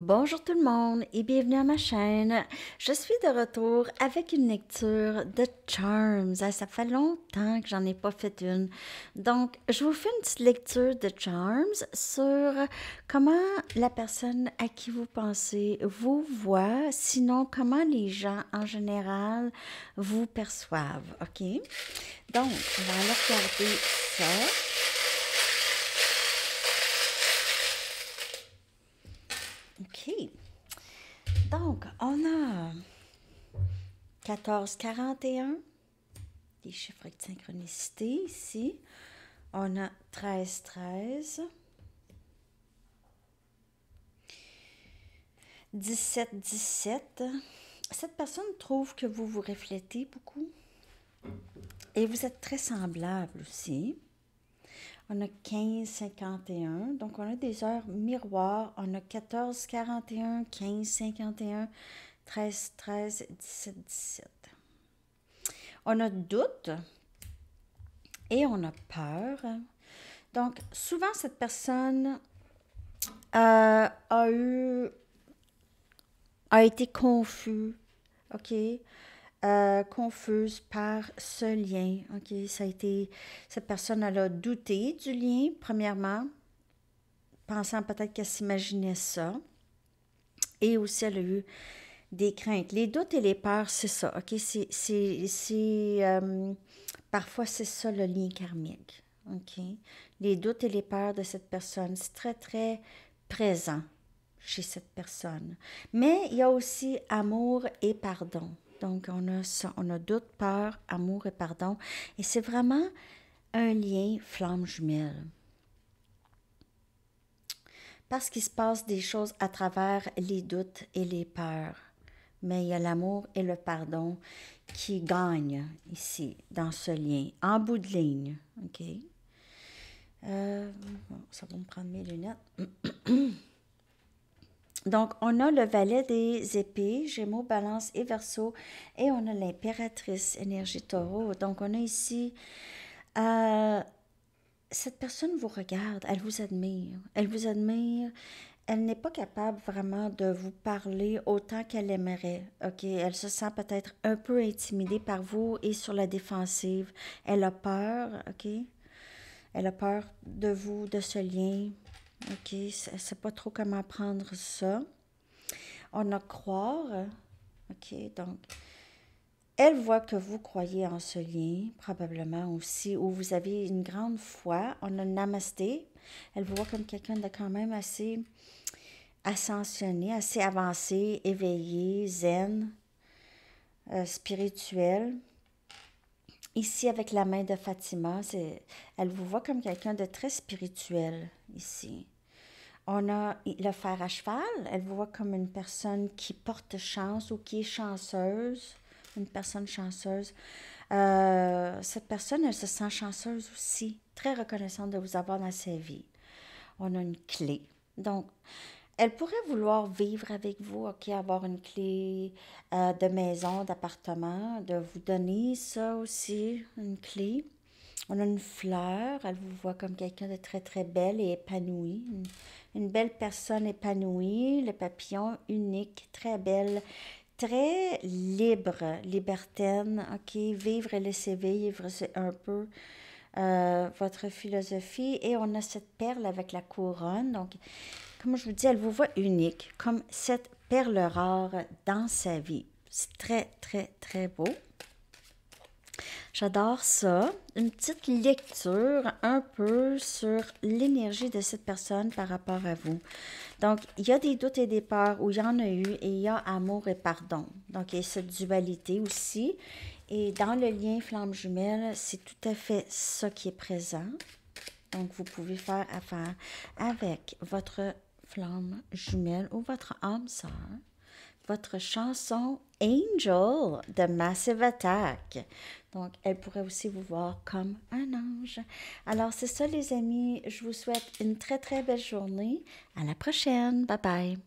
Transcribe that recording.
Bonjour tout le monde et bienvenue à ma chaîne. Je suis de retour avec une lecture de Charms. Ah, ça fait longtemps que j'en ai pas fait une. Donc, je vous fais une petite lecture de Charms sur comment la personne à qui vous pensez vous voit, sinon comment les gens en général vous perçoivent. OK? Donc, on va regarder ça. Donc, on a 14-41. des chiffres de synchronicité ici. On a 13-13. 17, 17. Cette personne trouve que vous vous reflétez beaucoup et vous êtes très semblable aussi on a 15, 51. Donc, on a des heures miroirs. On a 14, 41, 15, 51, 13, 13, 17, 17. On a doute et on a peur. Donc, souvent, cette personne euh, a eu, a été confus, OK? Euh, confuse par ce lien. OK, ça a été cette personne elle a douté du lien premièrement, pensant peut-être qu'elle s'imaginait ça, et aussi elle a eu des craintes. Les doutes et les peurs, c'est ça. OK, euh, parfois c'est ça le lien karmique. OK, les doutes et les peurs de cette personne, c'est très très présent chez cette personne. Mais il y a aussi amour et pardon. Donc, on a, on a doute, peur, amour et pardon. Et c'est vraiment un lien flamme jumelle. Parce qu'il se passe des choses à travers les doutes et les peurs. Mais il y a l'amour et le pardon qui gagnent ici, dans ce lien, en bout de ligne. OK? Euh, ça va me prendre mes lunettes. Donc, on a le valet des épées, Gémeaux, Balance et verso et on a l'impératrice énergie Taureau. Donc, on a ici euh, cette personne vous regarde, elle vous admire, elle vous admire. Elle n'est pas capable vraiment de vous parler autant qu'elle aimerait. Ok, elle se sent peut-être un peu intimidée par vous et sur la défensive. Elle a peur. Ok, elle a peur de vous, de ce lien, OK, je ne sais pas trop comment prendre ça. On a croire. OK, donc, elle voit que vous croyez en ce lien, probablement aussi, où vous avez une grande foi. On a namasté. Elle vous voit comme quelqu'un de quand même assez ascensionné, assez avancé, éveillé, zen, euh, spirituel. Ici, avec la main de Fatima, elle vous voit comme quelqu'un de très spirituel ici on a le fer à cheval. Elle voit comme une personne qui porte chance ou qui est chanceuse, une personne chanceuse. Euh, cette personne, elle se sent chanceuse aussi, très reconnaissante de vous avoir dans sa vie. On a une clé. Donc, elle pourrait vouloir vivre avec vous, OK, avoir une clé euh, de maison, d'appartement, de vous donner ça aussi, une clé. On a une fleur, elle vous voit comme quelqu'un de très très belle et épanouie. Une, belle personne épanouie, le papillon unique, très belle, très libre, libertaine, ok, vivre et laisser vivre, c'est un peu euh, votre philosophie. Et on a cette perle avec la couronne, donc comme je vous dis, elle vous voit unique, comme cette perle rare dans sa vie. C'est très très très beau. J'adore ça. Une petite lecture un peu sur l'énergie de cette personne par rapport à vous. Donc, il y a des doutes et des peurs où il y en a eu et il y a amour et pardon. Donc, il y a cette dualité aussi. Et dans le lien flamme jumelle, c'est tout à fait ça qui est présent. Donc, vous pouvez faire affaire avec votre flamme jumelle ou votre âme sœur votre chanson Angel de Massive Attack. Donc, elle pourrait aussi vous voir comme un ange. Alors, c'est ça, les amis. Je vous souhaite une très, très belle journée. À la prochaine. Bye bye.